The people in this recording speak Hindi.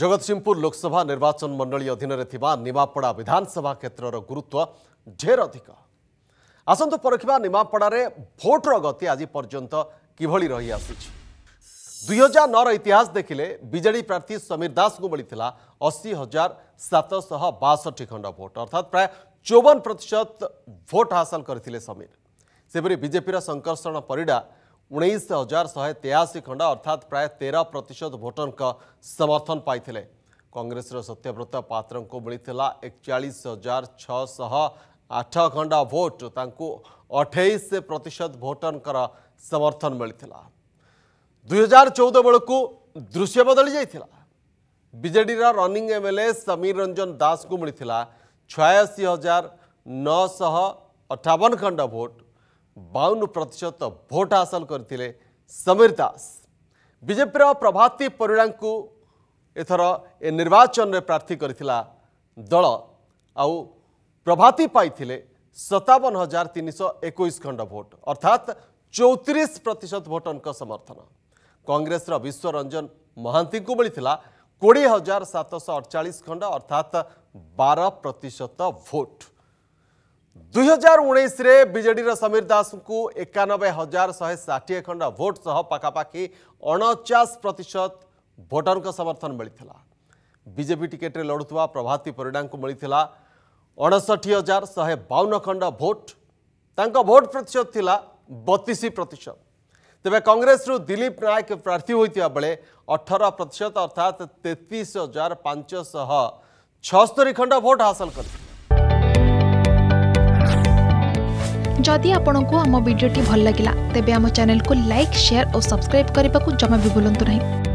जगतसिंहपुर लोकसभा निर्वाचन मण्डली अधीन निमापड़ा विधानसभा क्षेत्र गुरुत्व ढेर अधिक ଆସନ୍ତୁ ପରଖିବା ନିମାପଡ଼ାରେ ଭୋଟ୍ର ଗତି ଆଜି ପର୍ଯ୍ୟନ୍ତ କିଭଳି ରହିଆସିଛି ଦୁଇ ହଜାର ନଅର ଇତିହାସ ଦେଖିଲେ ବିଜେଡି ପ୍ରାର୍ଥୀ ସମୀର ଦାସଙ୍କୁ ମିଳିଥିଲା ଅଶୀ ହଜାର ସାତଶହ ବାଷଠି ଖଣ୍ଡ ଭୋଟ୍ ଅର୍ଥାତ୍ ପ୍ରାୟ ଚଉବନ ପ୍ରତିଶତ ଭୋଟ୍ ହାସଲ କରିଥିଲେ ସମୀର ସେପରି ବିଜେପିର ଶଙ୍କର୍ଷଣ ପରିଡ଼ା उन्नीस हजार शहे तेयाशी खंड अर्थात प्राय तेरह प्रतिशत भोटर समर्थन पाई कंग्रेस सत्यव्रत पात्र को मिलता एक चालीस हजार छः आठ खंड भोट अठाईस प्रतिशत भोटर समर्थन मिलता दुई हजार चौदह बेलू दृश्य बदली जाता विजेड रनिंग एमएलए समीर रंजन दास को मिलता छयाशी हजार नौश अठावन खंड भोट बााउन प्रतिशत भोट हासल समीर दास विजेपि प्रभाभती परिडा एथर ए निर्वाचन प्रार्थी गरिरह दल आउ प्रभाती पाए सतावन हजार तिन सय एकैस खण्ड भोट अर्थात चौतिस प्रतिशत समर्थन कङ्ग्रेस र विश्व रञ्जन महान्ती मिला कि हजार खण्ड अर्थात बार प्रतिशत भोट दुई हजार उन्नीस विजेडर समीर दास को एकानबे हजार शहे षाठी खंड भोट सह पखापाखि अणचाश प्रतिशत भोटर समर्थन मिलता बीजेपी टिकेट लड़ुवा प्रभाती पिड़ा को मिलता अणसठी हजार शहे बावन खंड भोट भोट प्रतिशत थी बतीश प्रतिशत तेरे कंग्रेस दिलीप नायक प्रार्थी होता बेले अठर प्रतिशत अर्थात तेतीस हजार पांचशह छस्तरी खंड भोट हासल करते ᱡᱚᱫᱤ આપણોକୁ আমᱟ ᱵᱤᱰᱤᱭᱳ ᱴᱤ ᱵᱷᱚᱞ ᱞᱟᱜᱤᱞᱟ ᱛᱮᱵᱮ ᱟᱢᱟ ᱪᱮᱱᱮᱞ ᱠᱚ ᱞᱟᱭᱤᱠ ᱥᱮᱭᱟᱨ ᱟᱨ ᱥᱟᱵᱥᱠᱨᱟᱭᱤᱵ ᱠᱟᱨᱤᱵᱟ ᱠᱚ ᱡᱚᱢᱟ ᱵᱤ ᱵᱩᱞᱩᱱᱛᱩ ᱱᱟᱦᱤ